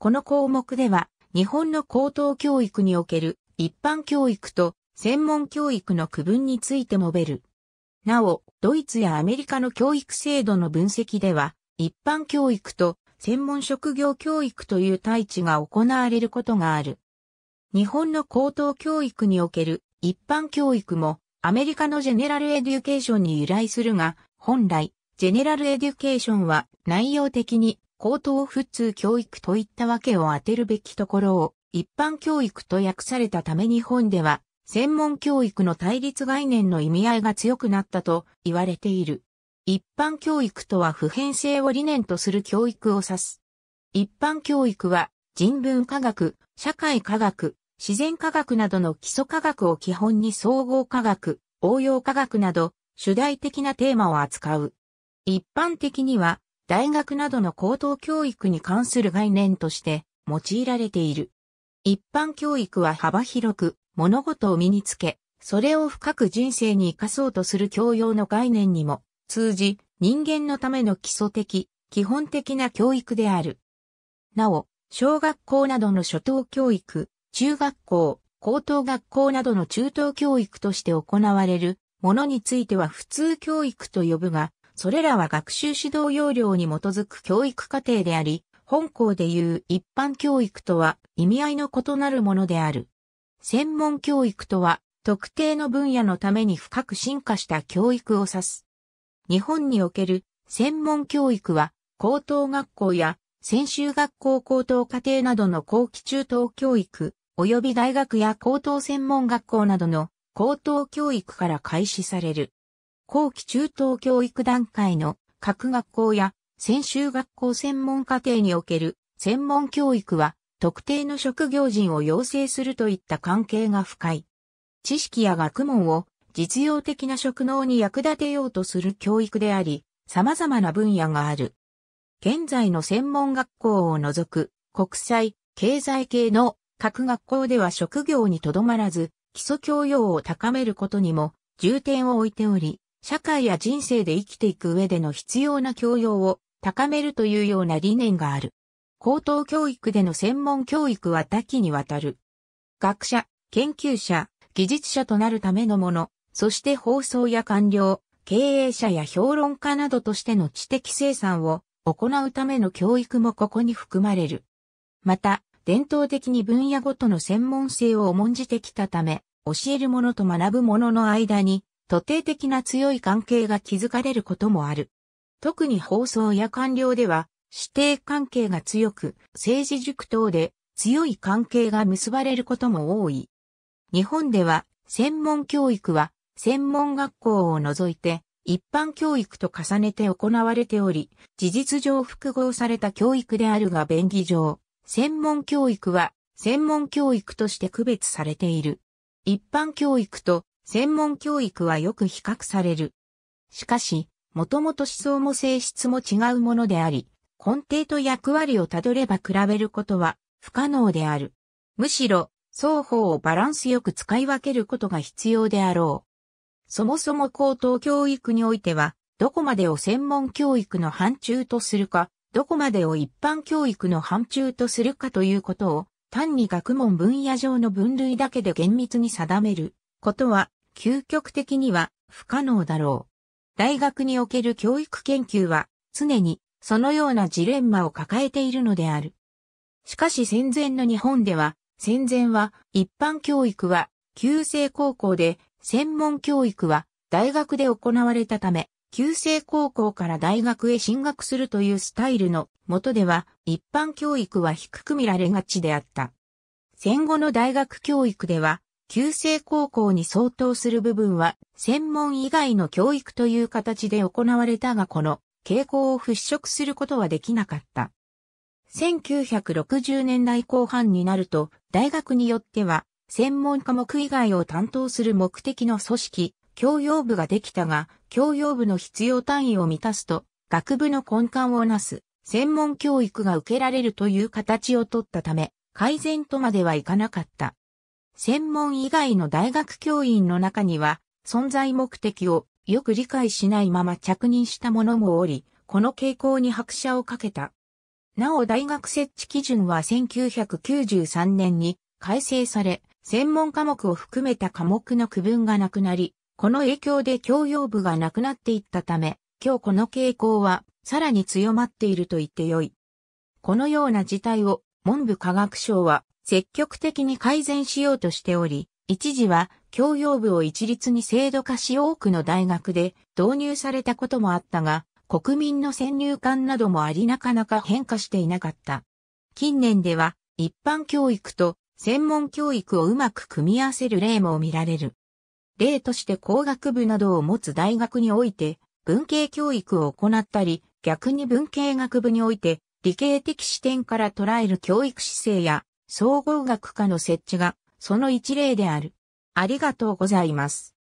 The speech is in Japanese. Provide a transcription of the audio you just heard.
この項目では、日本の高等教育における一般教育と専門教育の区分について述べる。なお、ドイツやアメリカの教育制度の分析では、一般教育と専門職業教育という対置が行われることがある。日本の高等教育における一般教育もアメリカのジェネラルエデュケーションに由来するが、本来、ジェネラルエデュケーションは内容的に高等普通教育といったわけを当てるべきところを一般教育と訳されたため日本では専門教育の対立概念の意味合いが強くなったと言われている。一般教育とは普遍性を理念とする教育を指す。一般教育は人文科学、社会科学、自然科学などの基礎科学を基本に総合科学、応用科学など主題的なテーマを扱う。一般的には大学などの高等教育に関する概念として用いられている。一般教育は幅広く物事を身につけ、それを深く人生に生かそうとする教養の概念にも通じ、人間のための基礎的、基本的な教育である。なお、小学校などの初等教育、中学校、高等学校などの中等教育として行われるものについては普通教育と呼ぶが、それらは学習指導要領に基づく教育課程であり、本校でいう一般教育とは意味合いの異なるものである。専門教育とは特定の分野のために深く進化した教育を指す。日本における専門教育は高等学校や専修学校高等課程などの後期中等教育、及び大学や高等専門学校などの高等教育から開始される。後期中等教育段階の各学校や専修学校専門課程における専門教育は特定の職業人を養成するといった関係が深い。知識や学問を実用的な職能に役立てようとする教育であり、様々な分野がある。現在の専門学校を除く国際、経済系の各学校では職業にとどまらず、基礎教養を高めることにも重点を置いており、社会や人生で生きていく上での必要な教養を高めるというような理念がある。高等教育での専門教育は多岐にわたる。学者、研究者、技術者となるためのもの、そして放送や官僚、経営者や評論家などとしての知的生産を行うための教育もここに含まれる。また、伝統的に分野ごとの専門性を重んじてきたため、教えるものと学ぶものの間に徒弟的な強い関係が築かれることもある。特に放送や官僚では、指定関係が強く、政治塾等で強い関係が結ばれることも多い。日本では、専門教育は、専門学校を除いて、一般教育と重ねて行われており、事実上複合された教育であるが便宜上、専門教育は、専門教育として区別されている。一般教育と専門教育はよく比較される。しかし、もともと思想も性質も違うものであり、根底と役割をたどれば比べることは不可能である。むしろ、双方をバランスよく使い分けることが必要であろう。そもそも高等教育においては、どこまでを専門教育の範疇とするか、どこまでを一般教育の範疇とするかということを、単に学問分野上の分類だけで厳密に定めることは究極的には不可能だろう。大学における教育研究は常にそのようなジレンマを抱えているのである。しかし戦前の日本では、戦前は一般教育は旧制高校で、専門教育は大学で行われたため、旧制高校から大学へ進学するというスタイルの下では一般教育は低く見られがちであった。戦後の大学教育では旧制高校に相当する部分は、専門以外の教育という形で行われたがこの傾向を払拭することはできなかった。1960年代後半になると、大学によっては、専門科目以外を担当する目的の組織、教養部ができたが、教養部の必要単位を満たすと、学部の根幹をなす、専門教育が受けられるという形をとったため、改善とまではいかなかった。専門以外の大学教員の中には、存在目的をよく理解しないまま着任した者もおり、この傾向に拍車をかけた。なお大学設置基準は1993年に改正され、専門科目を含めた科目の区分がなくなり、この影響で教養部がなくなっていったため、今日この傾向はさらに強まっていると言ってよい。このような事態を文部科学省は積極的に改善しようとしており、一時は教養部を一律に制度化し多くの大学で導入されたこともあったが、国民の先入観などもありなかなか変化していなかった。近年では一般教育と専門教育をうまく組み合わせる例も見られる。例として工学部などを持つ大学において文系教育を行ったり、逆に文系学部において理系的視点から捉える教育姿勢や総合学科の設置がその一例である。ありがとうございます。